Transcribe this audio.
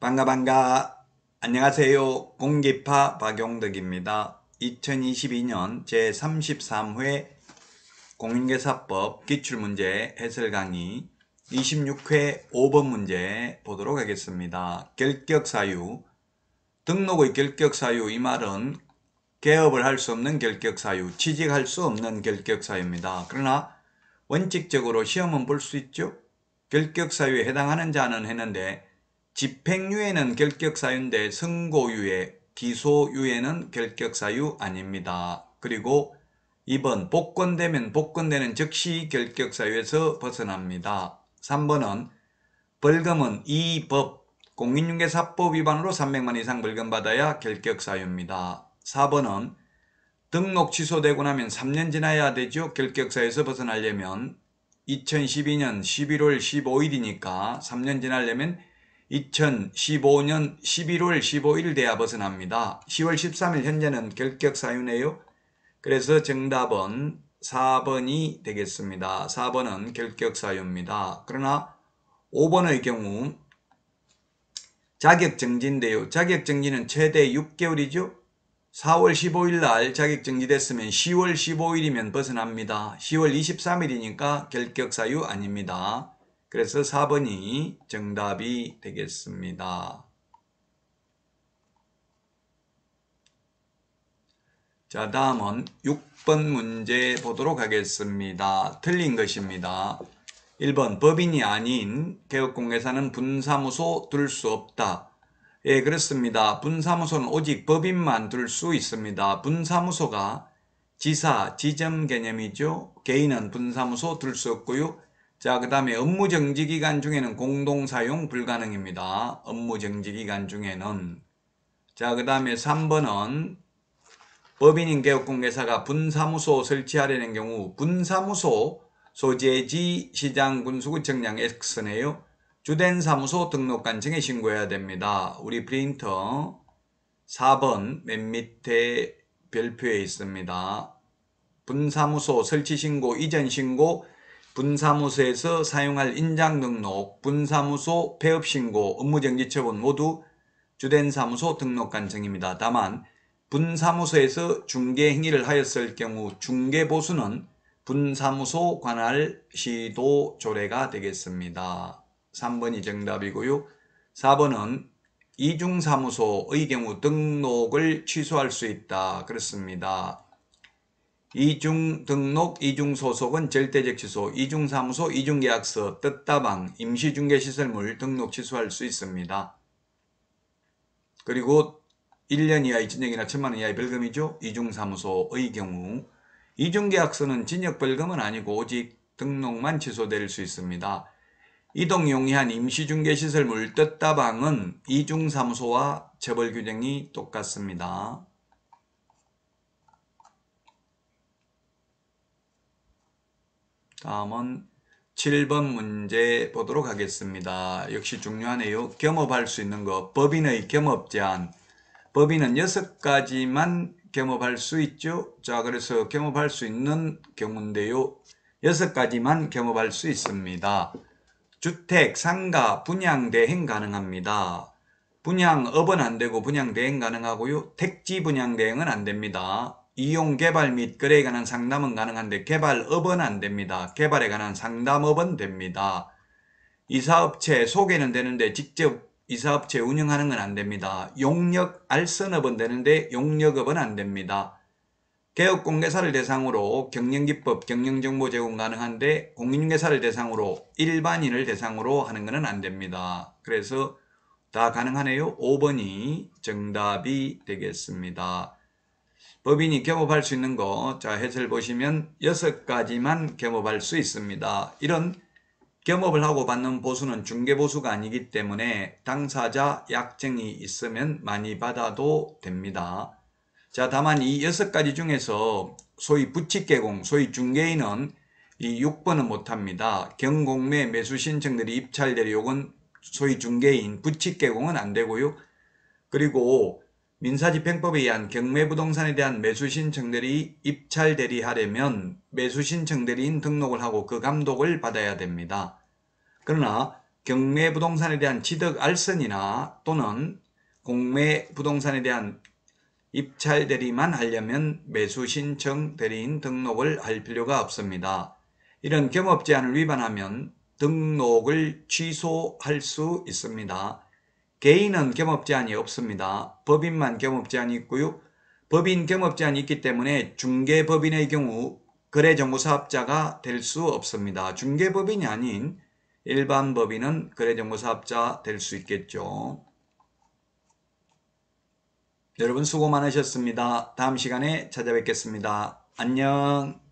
반가 반가 안녕하세요 공기파 박용덕입니다 2022년 제33회 공인계사법 기출문제 해설 강의 26회 5번 문제 보도록 하겠습니다 결격사유 등록의 결격사유 이 말은 개업을 할 수 없는 결격사유 취직할 수 없는 결격사유입니다 그러나 원칙적으로 시험은 볼 수 있죠 결격사유에 해당하는 자는 했는데 집행유예는 결격사유인데 선고유예, 기소유예는 결격사유 아닙니다. 그리고 2번 복권되면 복권되는 즉시 결격사유에서 벗어납니다. 3번은 벌금은 이 법 공인중개사법 위반으로 300만 이상 벌금 받아야 결격사유입니다. 4번은 등록 취소되고 나면 3년 지나야 되죠. 결격사유에서 벗어나려면 2012년 11월 15일이니까 3년 지나려면 2015년 11월 15일 대야 벗어납니다. 10월 13일 현재는 결격사유네요. 그래서 정답은 4번이 되겠습니다. 4번은 결격사유입니다. 그러나 5번의 경우 자격정지인데요. 자격정지는 최대 6개월이죠. 4월 15일 날 자격정지 됐으면 10월 15일이면 벗어납니다. 10월 23일이니까 결격사유 아닙니다. 그래서 4번이 정답이 되겠습니다. 자 다음은 6번 문제 보도록 하겠습니다. 틀린 것입니다. 1번 법인이 아닌 개업공개사는 분사무소 둘 수 없다. 예 그렇습니다. 분사무소는 오직 법인만 둘 수 있습니다. 분사무소가 지사, 지점 개념이죠. 개인은 분사무소 둘 수 없고요. 자, 그 다음에 업무정지기간 중에는 공동사용 불가능입니다. 업무정지기간 중에는. 자, 그 다음에 3번은 법인인 개업공개사가 분사무소 설치하려는 경우 분사무소 소재지 시장 군수구청장 X네요. 주된 사무소 등록관청에 신고해야 됩니다. 우리 프린터 4번 맨 밑에 별표에 있습니다. 분사무소 설치 신고 이전 신고 분사무소에서 사용할 인장 등록, 분사무소 폐업신고, 업무정지 처분 모두 주된 사무소 등록관 정입니다. 다만 분사무소에서 중개 행위를 하였을 경우 중개보수는 분사무소 관할 시도 조례가 되겠습니다. 3번이 정답이고요. 4번은 이중사무소의 경우 등록을 취소할 수 있다. 그렇습니다. 이중 등록, 이중 소속은 절대적 취소, 이중 사무소, 이중 계약서, 뜻다방, 임시 중개 시설물 등록 취소할 수 있습니다. 그리고 1년 이하의 진역이나 1천만 원 이하의 벌금이죠. 이중 사무소의 경우 이중 계약서는 진역 벌금은 아니고 오직 등록만 취소될 수 있습니다. 이동 용이한 임시중개시설물 뜻다방은 이중사무소와 재벌 규정이 똑같습니다. 다음은 7번 문제 보도록 하겠습니다. 역시 중요하네요. 겸업할 수 있는 것. 법인의 겸업 제한. 법인은 6가지만 겸업할 수 있죠. 자, 그래서 겸업할 수 있는 경우인데요. 6가지만 겸업할 수 있습니다. 주택, 상가, 분양, 대행 가능합니다. 분양, 업은 안 되고 분양, 대행 가능하고요. 택지 분양, 대행은 안 됩니다. 이용 개발 및 거래에 관한 상담은 가능한데 개발업은 안 됩니다. 개발에 관한 상담업은 됩니다. 이사업체 소개는 되는데 직접 이사업체 운영하는 건 안 됩니다. 용역 알선업은 되는데 용역업은 안 됩니다. 개업공개사를 대상으로 경영기법, 경영정보 제공 가능한데 공인중개사를 대상으로 일반인을 대상으로 하는 것은 안 됩니다. 그래서 다 가능하네요. 5번이 정답이 되겠습니다. 법인이 겸업할 수 있는 거, 자, 해설 보시면 여섯 가지만 겸업할 수 있습니다. 이런 겸업을 하고 받는 보수는 중개보수가 아니기 때문에 당사자 약정이 있으면 많이 받아도 됩니다. 자, 다만 이 여섯 가지 중에서 소위 부칙개공, 소위 중개인은 이 6번은 못합니다. 경공매 매수신청들이 입찰대리 요건 소위 중개인 부칙개공은 안 되고요. 그리고 민사집행법에 의한 경매부동산에 대한 매수신 청대리 입찰 대리하려면 매수신 청대리인 등록을 하고 그 감독을 받아야 됩니다. 그러나 경매부동산에 대한 취득 알선이나 또는 공매부동산에 대한 입찰 대리만 하려면 매수 신청 대리인 등록을 할 필요가 없습니다. 이런 겸업 제한을 위반하면 등록을 취소할 수 있습니다. 개인은 겸업제한이 없습니다. 법인만 겸업제한이 있고요. 법인 겸업제한이 있기 때문에 중개법인의 경우 거래정보사업자가 될 수 없습니다. 중개법인이 아닌 일반 법인은 거래정보사업자 될 수 있겠죠. 여러분 수고 많으셨습니다. 다음 시간에 찾아뵙겠습니다. 안녕